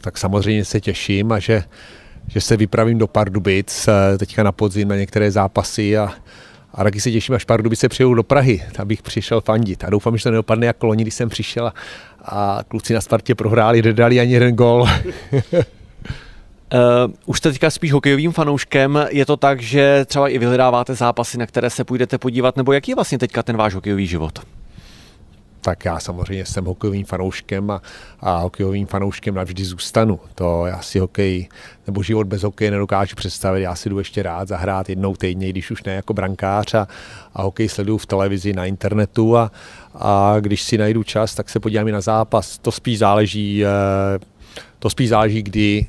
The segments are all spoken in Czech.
tak samozřejmě se těším a že, že se vypravím do Pardubic eh, teďka na podzim na některé zápasy a, a taky se těším, až Pardubice přijou do Prahy, abych přišel fandit. A doufám, že to neopadne jako loni, když jsem přišel a, a kluci na Spartě prohráli, nedali ani jeden gol. Uh, eh, už jste teďka spíš hokejovým fanouškem, je to tak, že třeba i vyhledáváte zápasy, na které se půjdete podívat, nebo jaký je vlastně teďka ten váš hokejový život? tak já samozřejmě jsem hokejovým fanouškem a, a hokejovým fanouškem navždy zůstanu. To já si hokej nebo život bez hokeje nedokážu představit. Já si jdu ještě rád zahrát jednou týdně, když už ne jako brankář a, a hokej sleduju v televizi, na internetu a, a když si najdu čas, tak se podívám i na zápas. To spíš záleží, eh, to spíš záleží, kdy,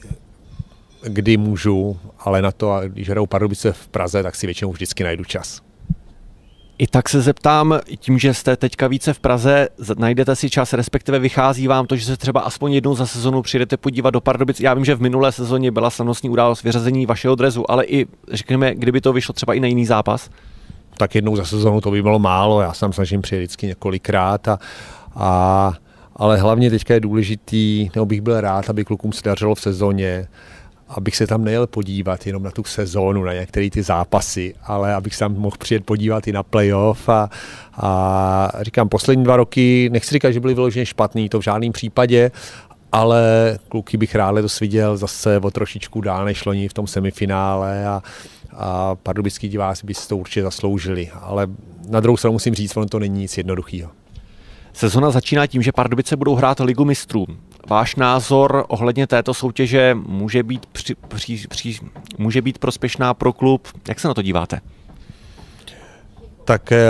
kdy můžu, ale na to, když hrajou Pardubice v Praze, tak si většinou vždycky najdu čas. I tak se zeptám, tím, že jste teďka více v Praze, najdete si čas, respektive vychází vám to, že se třeba aspoň jednou za sezonu přijdete podívat do Pardubic. Já vím, že v minulé sezóně byla slavnostní událost vyřazení vašeho drezu, ale i, řekněme, kdyby to vyšlo třeba i na jiný zápas? Tak jednou za sezonu to by bylo málo, já sám snažím přijet vždycky několikrát a, a ale hlavně teďka je důležitý, nebo bych byl rád, aby klukům se dařilo v sezóně, abych se tam nejel podívat jenom na tu sezónu, na některé ty zápasy, ale abych se tam mohl přijet podívat i na playoff a, a říkám, poslední dva roky, nechci říkat, že byly vyloženě špatný, to v žádném případě, ale kluky bych rád letos viděl zase o trošičku dál než loni v tom semifinále a, a pardubický diváci by si to určitě zasloužili, ale na druhou stranu musím říct, ono to není nic jednoduchého. Sezona začíná tím, že Pardubice budou hrát Ligu mistrů. Váš názor ohledně této soutěže může být, při, při, při, může být prospěšná pro klub. Jak se na to díváte? Tak eh,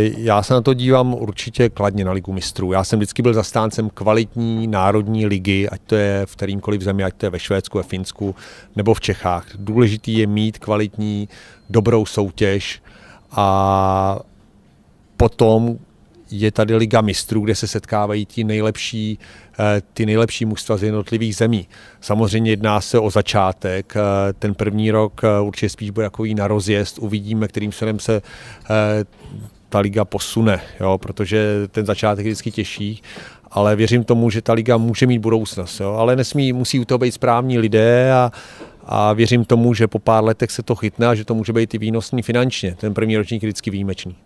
já se na to dívám určitě kladně na Ligu mistrů. Já jsem vždycky byl zastáncem kvalitní národní ligy, ať to je v kterýmkoliv zemi, ať to je ve Švédsku, ve Finsku nebo v Čechách. Důležitý je mít kvalitní, dobrou soutěž a potom je tady Liga mistrů, kde se setkávají ty nejlepší, eh, ty nejlepší mužstva z jednotlivých zemí. Samozřejmě jedná se o začátek, eh, ten první rok eh, určitě spíš bude takový na rozjezd, uvidíme, kterým směrem se ta liga posune, jo, protože ten začátek je vždycky těžší, ale věřím tomu, že ta liga může mít budoucnost, jo, ale nesmí, musí u toho být správní lidé a, a věřím tomu, že po pár letech se to chytne a že to může být i výnosný finančně. Ten první ročník je vždycky výjimečný.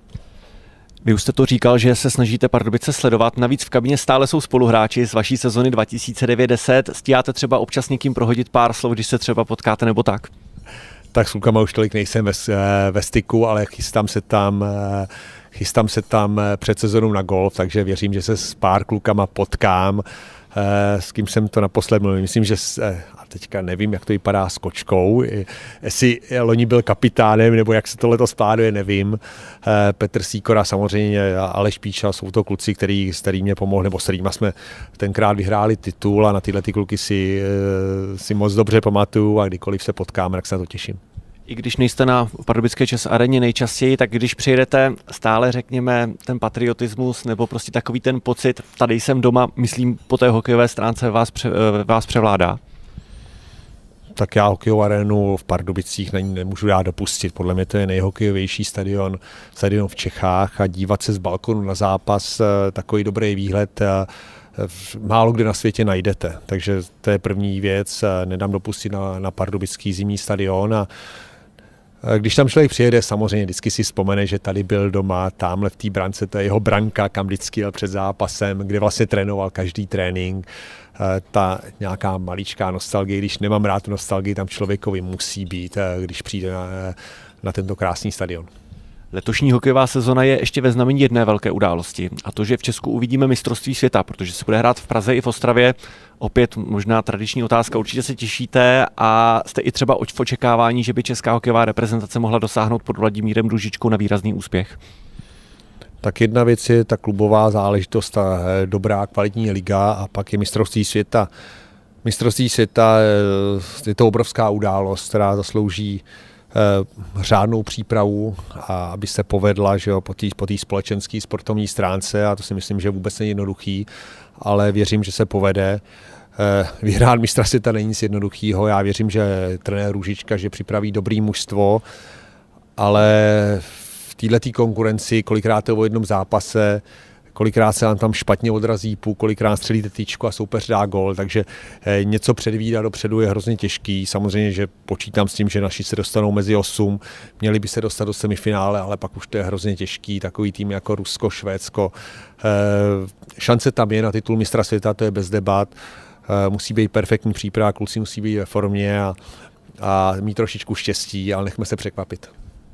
Vy už jste to říkal, že se snažíte Pardubice sledovat, navíc v kabině stále jsou spoluhráči z vaší sezony 2009 Stíháte třeba občas někým prohodit pár slov, když se třeba potkáte nebo tak? Tak s klukama už tolik nejsem ve, eh, ve styku, ale chystám se tam eh, Chystám se tam eh, před sezonou na golf, takže věřím, že se s pár klukama potkám eh, s kým jsem to naposled mluvil. Myslím, že eh, a teďka nevím, jak to vypadá s kočkou, jestli loni byl kapitánem, nebo jak se to letos spáduje, nevím. Petr Síkora samozřejmě, ale Píča, jsou to kluci, který, s kterými mě pomohli, nebo s kterými jsme tenkrát vyhráli titul a na tyhle ty kluky si, si moc dobře pamatuju a kdykoliv se potkáme, tak se na to těším i když nejste na Pardubické čas areně nejčastěji, tak když přijedete, stále řekněme ten patriotismus nebo prostě takový ten pocit, tady jsem doma, myslím po té hokejové stránce vás, pře, eh, vás převládá? tak já hokejovou arenu v Pardubicích není, nemůžu dát dopustit. Podle mě to je nejhokejovější stadion, stadion v Čechách a dívat se z balkonu na zápas, eh, takový dobrý výhled eh, málo kde na světě najdete. Takže to je první věc, nedám dopustit na, na Pardubický zimní stadion a Eh, když tam člověk přijede, samozřejmě vždycky si vzpomene, že tady byl doma, tamhle v té brance, to je jeho branka, kam vždycky jel před zápasem, kde vlastně trénoval každý trénink. Eh, ta nějaká maličká nostalgie, když nemám rád nostalgii, tam člověkovi musí být, eh, když přijde na, na tento krásný stadion. Letošní hokejová sezona je ještě ve znamení jedné velké události a to, že v Česku uvidíme mistrovství světa, protože se bude hrát v Praze i v Ostravě. Opět možná tradiční otázka, určitě se těšíte a jste i třeba v očekávání, že by česká hokejová reprezentace mohla dosáhnout pod Vladimírem Družičkou na výrazný úspěch? Tak jedna věc je ta klubová záležitost, ta eh, dobrá kvalitní liga a pak je mistrovství světa. Mistrovství světa eh, je to obrovská událost, která zaslouží Eh, řádnou přípravu a aby se povedla že jo, po té po společenské sportovní stránce a to si myslím, že vůbec není jednoduchý, ale věřím, že se povede. Eh, vyhrát mistra to není nic jednoduchého, já věřím, že trenér Růžička, že připraví dobrý mužstvo, ale v této konkurenci kolikrát je o jednom zápase kolikrát se vám tam špatně odrazí půl, kolikrát střelíte tyčku a soupeř dá gol, takže eh, něco předvídat dopředu je hrozně těžký. Samozřejmě, že počítám s tím, že naši se dostanou mezi 8, měli by se dostat do semifinále, ale pak už to je hrozně těžký. Takový tým jako Rusko, Švédsko. Eh, šance tam je na titul mistra světa, to je bez debat. Eh, musí být perfektní příprava, kluci musí být ve formě a, a mít trošičku štěstí, ale nechme se překvapit.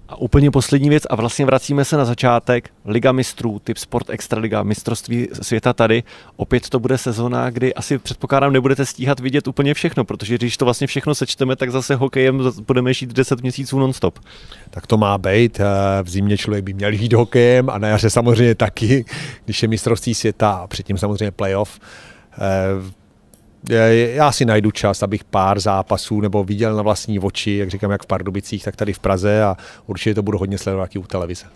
A úplně poslední věc, a vlastně vracíme se na začátek. Liga mistrů, typ sport Liga, mistrovství světa tady. Opět to bude sezona, kdy asi předpokládám, nebudete stíhat vidět úplně všechno, protože když to vlastně všechno sečteme, tak zase hokejem budeme žít 10 měsíců nonstop. Tak to má být. Eh, v zimě člověk by měl žít hokejem a na jaře samozřejmě taky, když je mistrovství světa a předtím samozřejmě playoff eh, já si najdu čas, abych pár zápasů nebo viděl na vlastní oči, jak říkám, jak v Pardubicích, tak tady v Praze a určitě to budu hodně sledovat i u televize.